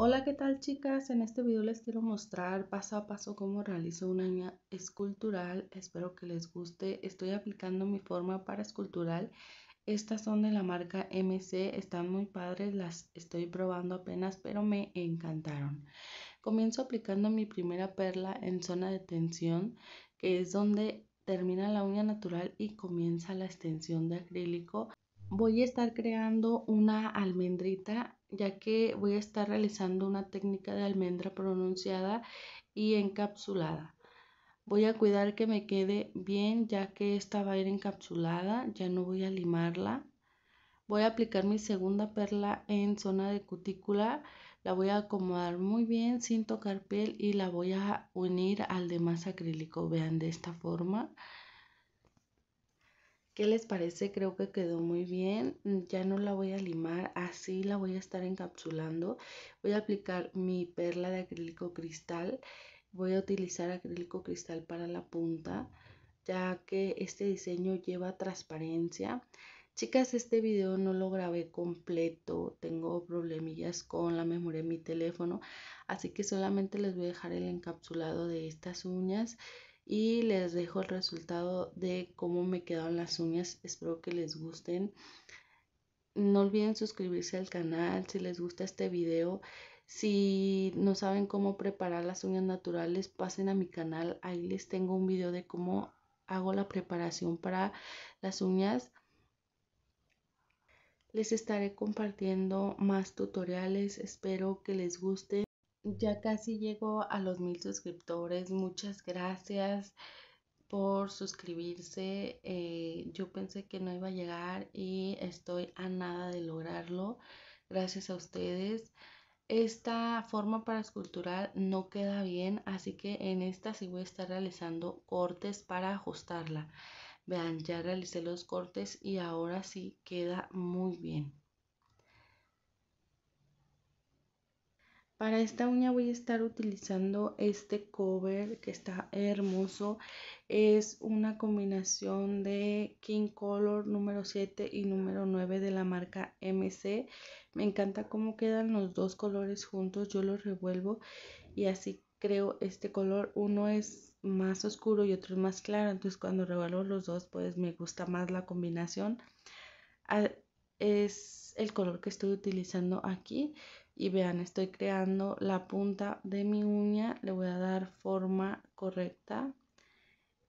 Hola, ¿qué tal chicas? En este video les quiero mostrar paso a paso cómo realizo una uña escultural. Espero que les guste. Estoy aplicando mi forma para escultural. Estas son de la marca MC, están muy padres, las estoy probando apenas, pero me encantaron. Comienzo aplicando mi primera perla en zona de tensión, que es donde termina la uña natural y comienza la extensión de acrílico voy a estar creando una almendrita ya que voy a estar realizando una técnica de almendra pronunciada y encapsulada. Voy a cuidar que me quede bien ya que esta va a ir encapsulada, ya no voy a limarla. Voy a aplicar mi segunda perla en zona de cutícula, la voy a acomodar muy bien sin tocar piel y la voy a unir al demás acrílico, vean de esta forma. ¿Qué les parece? Creo que quedó muy bien. Mm, ya no la voy a limar, así la voy a estar encapsulando. Voy a aplicar mi perla de acrílico cristal. Voy a utilizar acrílico cristal para la punta, ya que este diseño lleva transparencia. Chicas, este video no lo grabé completo, tengo problemillas con la memoria de mi teléfono, así que solamente les voy a dejar el encapsulado de estas uñas y les dejo el resultado de cómo me quedaron las uñas. Espero que les gusten. No olviden suscribirse al canal si les gusta este video. Si no saben cómo preparar las uñas naturales, pasen a mi canal. Ahí les tengo un video de cómo hago la preparación para las uñas. Les estaré compartiendo más tutoriales. Espero que les guste ya casi llego a los mil suscriptores. Muchas gracias por suscribirse. Eh, yo pensé que no iba a llegar y estoy a nada de lograrlo. Gracias a ustedes. Esta forma para esculturar no queda bien, así que en esta sí voy a estar realizando cortes para ajustarla. Vean, ya realicé los cortes y ahora sí queda muy bien. Para esta uña voy a estar utilizando este cover que está hermoso. Es una combinación de King Color número 7 y número 9 de la marca MC. Me encanta cómo quedan los dos colores juntos. Yo los revuelvo y así creo este color. Uno es más oscuro y otro es más claro. Entonces cuando revuelvo los dos pues me gusta más la combinación. Ah, es el color que estoy utilizando aquí y vean estoy creando la punta de mi uña le voy a dar forma correcta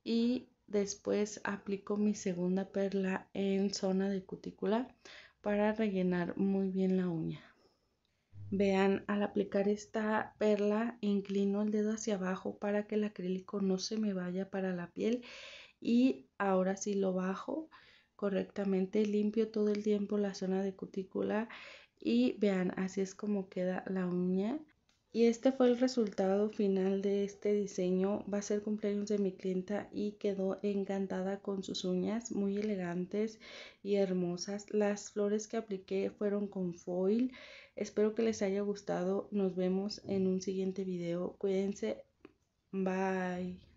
y después aplico mi segunda perla en zona de cutícula para rellenar muy bien la uña vean al aplicar esta perla inclino el dedo hacia abajo para que el acrílico no se me vaya para la piel y ahora sí lo bajo correctamente limpio todo el tiempo la zona de cutícula y vean, así es como queda la uña. Y este fue el resultado final de este diseño. Va a ser cumpleaños de mi clienta y quedó encantada con sus uñas, muy elegantes y hermosas. Las flores que apliqué fueron con foil. Espero que les haya gustado. Nos vemos en un siguiente video. Cuídense. Bye.